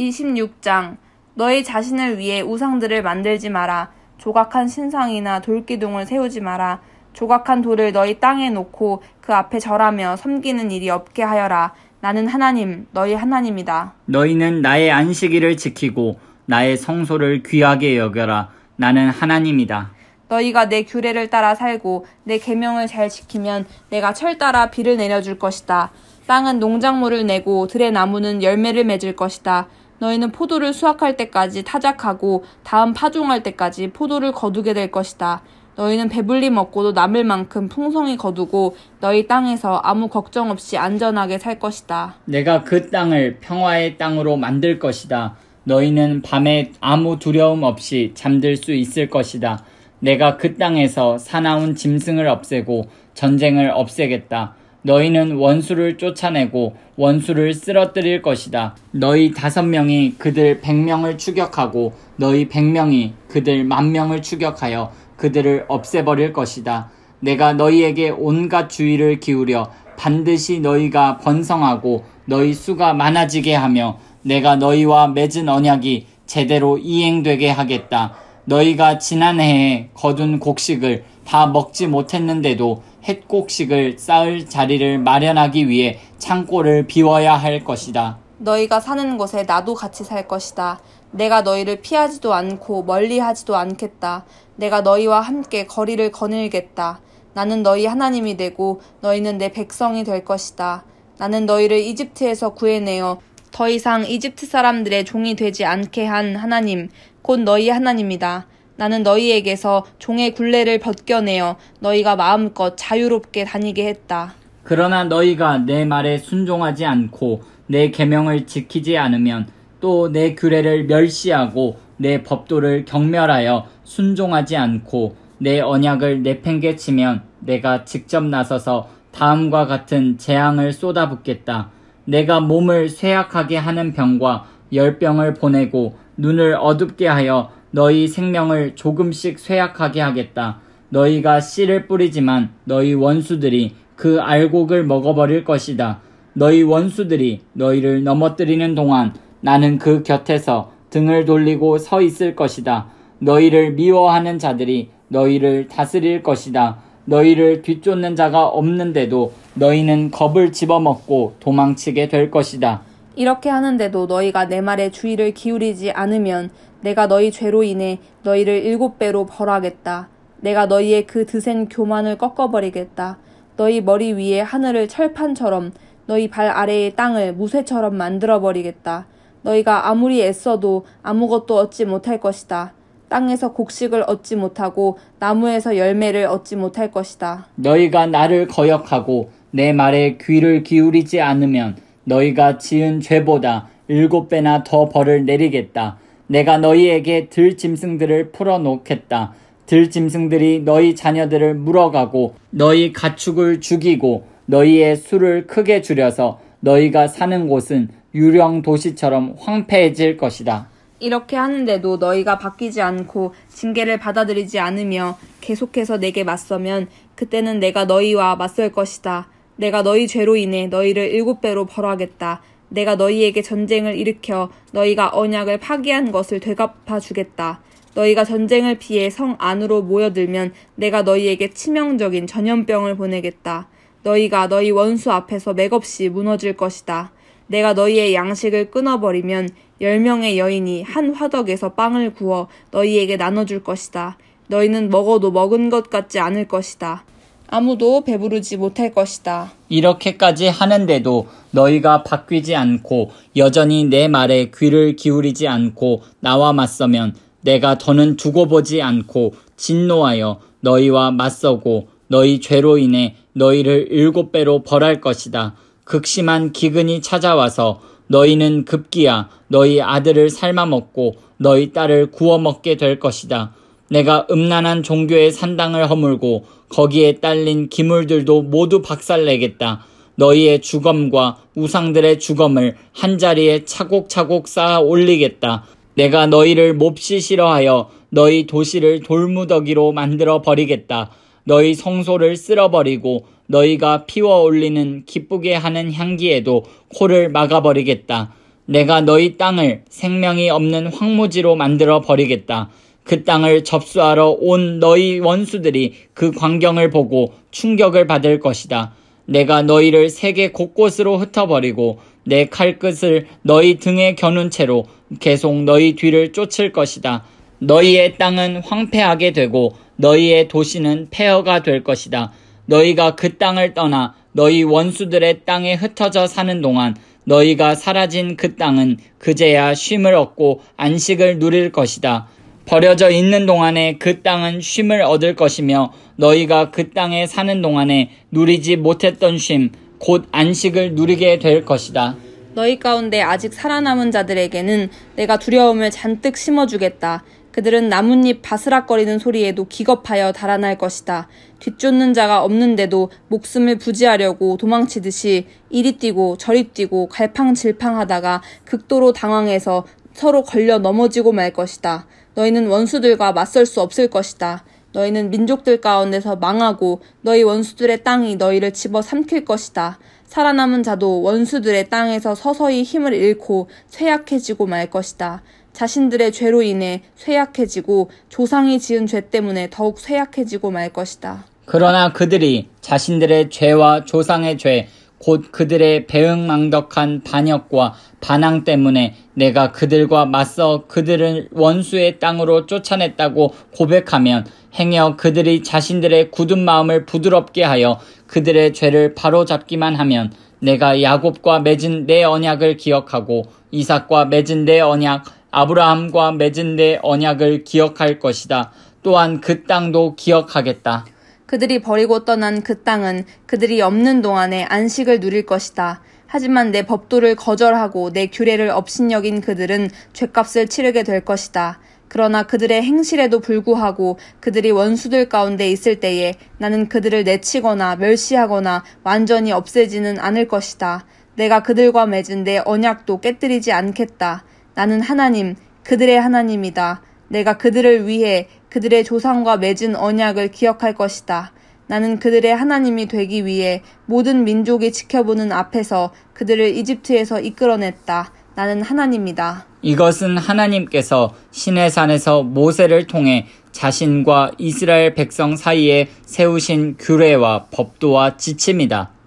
26장 너희 자신을 위해 우상들을 만들지 마라. 조각한 신상이나 돌기둥을 세우지 마라. 조각한 돌을 너희 땅에 놓고 그 앞에 절하며 섬기는 일이 없게 하여라. 나는 하나님, 너희 하나님이다. 너희는 나의 안식일을 지키고 나의 성소를 귀하게 여겨라. 나는 하나님이다. 너희가 내 규례를 따라 살고 내 계명을 잘 지키면 내가 철 따라 비를 내려줄 것이다. 땅은 농작물을 내고 들의 나무는 열매를 맺을 것이다. 너희는 포도를 수확할 때까지 타작하고 다음 파종할 때까지 포도를 거두게 될 것이다. 너희는 배불리 먹고도 남을 만큼 풍성히 거두고 너희 땅에서 아무 걱정 없이 안전하게 살 것이다. 내가 그 땅을 평화의 땅으로 만들 것이다. 너희는 밤에 아무 두려움 없이 잠들 수 있을 것이다. 내가 그 땅에서 사나운 짐승을 없애고 전쟁을 없애겠다. 너희는 원수를 쫓아내고 원수를 쓰러뜨릴 것이다. 너희 다섯 명이 그들 백 명을 추격하고 너희 백 명이 그들 만 명을 추격하여 그들을 없애버릴 것이다. 내가 너희에게 온갖 주의를 기울여 반드시 너희가 번성하고 너희 수가 많아지게 하며 내가 너희와 맺은 언약이 제대로 이행되게 하겠다. 너희가 지난해에 거둔 곡식을 다 먹지 못했는데도 햇곡식을 쌓을 자리를 마련하기 위해 창고를 비워야 할 것이다. 너희가 사는 곳에 나도 같이 살 것이다. 내가 너희를 피하지도 않고 멀리 하지도 않겠다. 내가 너희와 함께 거리를 거닐겠다. 나는 너희 하나님이 되고 너희는 내 백성이 될 것이다. 나는 너희를 이집트에서 구해내어 더 이상 이집트 사람들의 종이 되지 않게 한 하나님, 곧 너희 하나님이다. 나는 너희에게서 종의 굴레를 벗겨내어 너희가 마음껏 자유롭게 다니게 했다. 그러나 너희가 내 말에 순종하지 않고 내 계명을 지키지 않으면 또 내 규례를 멸시하고 내 법도를 경멸하여 순종하지 않고 내 언약을 내팽개치면 내가 직접 나서서 다음과 같은 재앙을 쏟아붓겠다. 내가 몸을 쇠약하게 하는 병과 열병을 보내고 눈을 어둡게 하여 너희 생명을 조금씩 쇠약하게 하겠다. 너희가 씨를 뿌리지만 너희 원수들이 그 알곡을 먹어버릴 것이다. 너희 원수들이 너희를 넘어뜨리는 동안 나는 그 곁에서 등을 돌리고 서 있을 것이다. 너희를 미워하는 자들이 너희를 다스릴 것이다. 너희를 뒤쫓는 자가 없는데도 너희는 겁을 집어먹고 도망치게 될 것이다. 이렇게 하는데도 너희가 내 말에 주의를 기울이지 않으면 내가 너희 죄로 인해 너희를 일곱 배로 벌하겠다. 내가 너희의 그 드센 교만을 꺾어버리겠다. 너희 머리 위에 하늘을 철판처럼 너희 발 아래의 땅을 무쇠처럼 만들어버리겠다. 너희가 아무리 애써도 아무것도 얻지 못할 것이다. 땅에서 곡식을 얻지 못하고 나무에서 열매를 얻지 못할 것이다. 너희가 나를 거역하고 내 말에 귀를 기울이지 않으면 너희가 지은 죄보다 일곱 배나 더 벌을 내리겠다. 내가 너희에게 들 짐승들을 풀어놓겠다. 들 짐승들이 너희 자녀들을 물어가고 너희 가축을 죽이고 너희의 수를 크게 줄여서 너희가 사는 곳은 유령 도시처럼 황폐해질 것이다. 이렇게 하는데도 너희가 바뀌지 않고 징계를 받아들이지 않으며 계속해서 내게 맞서면 그때는 내가 너희와 맞설 것이다. 내가 너희 죄로 인해 너희를 일곱 배로 벌하겠다. 내가 너희에게 전쟁을 일으켜 너희가 언약을 파괴한 것을 되갚아 주겠다. 너희가 전쟁을 피해 성 안으로 모여들면 내가 너희에게 치명적인 전염병을 보내겠다. 너희가 너희 원수 앞에서 맥없이 무너질 것이다. 내가 너희의 양식을 끊어버리면 열 명의 여인이 한 화덕에서 빵을 구워 너희에게 나눠줄 것이다. 너희는 먹어도 먹은 것 같지 않을 것이다. 아무도 배부르지 못할 것이다. 이렇게까지 하는데도 너희가 바뀌지 않고 여전히 내 말에 귀를 기울이지 않고 나와 맞서면 내가 더는 두고 보지 않고 진노하여 너희와 맞서고 너희 죄로 인해 너희를 일곱 배로 벌할 것이다. 극심한 기근이 찾아와서 너희는 급기야 너희 아들을 삶아먹고 너희 딸을 구워먹게 될 것이다. 내가 음란한 종교의 산당을 허물고 거기에 딸린 기물들도 모두 박살내겠다. 너희의 주검과 우상들의 주검을 한자리에 차곡차곡 쌓아 올리겠다. 내가 너희를 몹시 싫어하여 너희 도시를 돌무더기로 만들어 버리겠다. 너희 성소를 쓸어버리고 너희가 피워 올리는 기쁘게 하는 향기에도 코를 막아버리겠다. 내가 너희 땅을 생명이 없는 황무지로 만들어 버리겠다. 그 땅을 접수하러 온 너희 원수들이 그 광경을 보고 충격을 받을 것이다. 내가 너희를 세계 곳곳으로 흩어버리고 내 칼끝을 너희 등에 겨눈 채로 계속 너희 뒤를 쫓을 것이다. 너희의 땅은 황폐하게 되고 너희의 도시는 폐허가 될 것이다. 너희가 그 땅을 떠나 너희 원수들의 땅에 흩어져 사는 동안 너희가 사라진 그 땅은 그제야 쉼을 얻고 안식을 누릴 것이다. 버려져 있는 동안에 그 땅은 쉼을 얻을 것이며 너희가 그 땅에 사는 동안에 누리지 못했던 쉼, 곧 안식을 누리게 될 것이다. 너희 가운데 아직 살아남은 자들에게는 내가 두려움을 잔뜩 심어주겠다. 그들은 나뭇잎 바스락거리는 소리에도 기겁하여 달아날 것이다. 뒤쫓는 자가 없는데도 목숨을 부지하려고 도망치듯이 이리 뛰고 저리 뛰고 갈팡질팡하다가 극도로 당황해서 서로 걸려 넘어지고 말 것이다. 너희는 원수들과 맞설 수 없을 것이다. 너희는 민족들 가운데서 망하고 너희 원수들의 땅이 너희를 집어 삼킬 것이다. 살아남은 자도 원수들의 땅에서 서서히 힘을 잃고 쇠약해지고 말 것이다. 자신들의 죄로 인해 쇠약해지고 조상이 지은 죄 때문에 더욱 쇠약해지고 말 것이다. 그러나 그들이 자신들의 죄와 조상의 죄, 곧 그들의 배응망덕한 반역과 반항 때문에 내가 그들과 맞서 그들을 원수의 땅으로 쫓아냈다고 고백하면 행여 그들이 자신들의 굳은 마음을 부드럽게 하여 그들의 죄를 바로잡기만 하면 내가 야곱과 맺은 내 언약을 기억하고 이삭과 맺은 내 언약 아브라함과 맺은 내 언약을 기억할 것이다. 또한 그 땅도 기억하겠다. 그들이 버리고 떠난 그 땅은 그들이 없는 동안에 안식을 누릴 것이다. 하지만 내 법도를 거절하고 내 규례를 업신여긴 그들은 죄값을 치르게 될 것이다. 그러나 그들의 행실에도 불구하고 그들이 원수들 가운데 있을 때에 나는 그들을 내치거나 멸시하거나 완전히 없애지는 않을 것이다. 내가 그들과 맺은 내 언약도 깨뜨리지 않겠다. 나는 하나님, 그들의 하나님이다. 내가 그들을 위해 그들의 조상과 맺은 언약을 기억할 것이다. 나는 그들의 하나님이 되기 위해 모든 민족이 지켜보는 앞에서 그들을 이집트에서 이끌어냈다. 나는 하나님이다. 이것은 하나님께서 시내산에서 모세를 통해 자신과 이스라엘 백성 사이에 세우신 규례와 법도와 지침이다.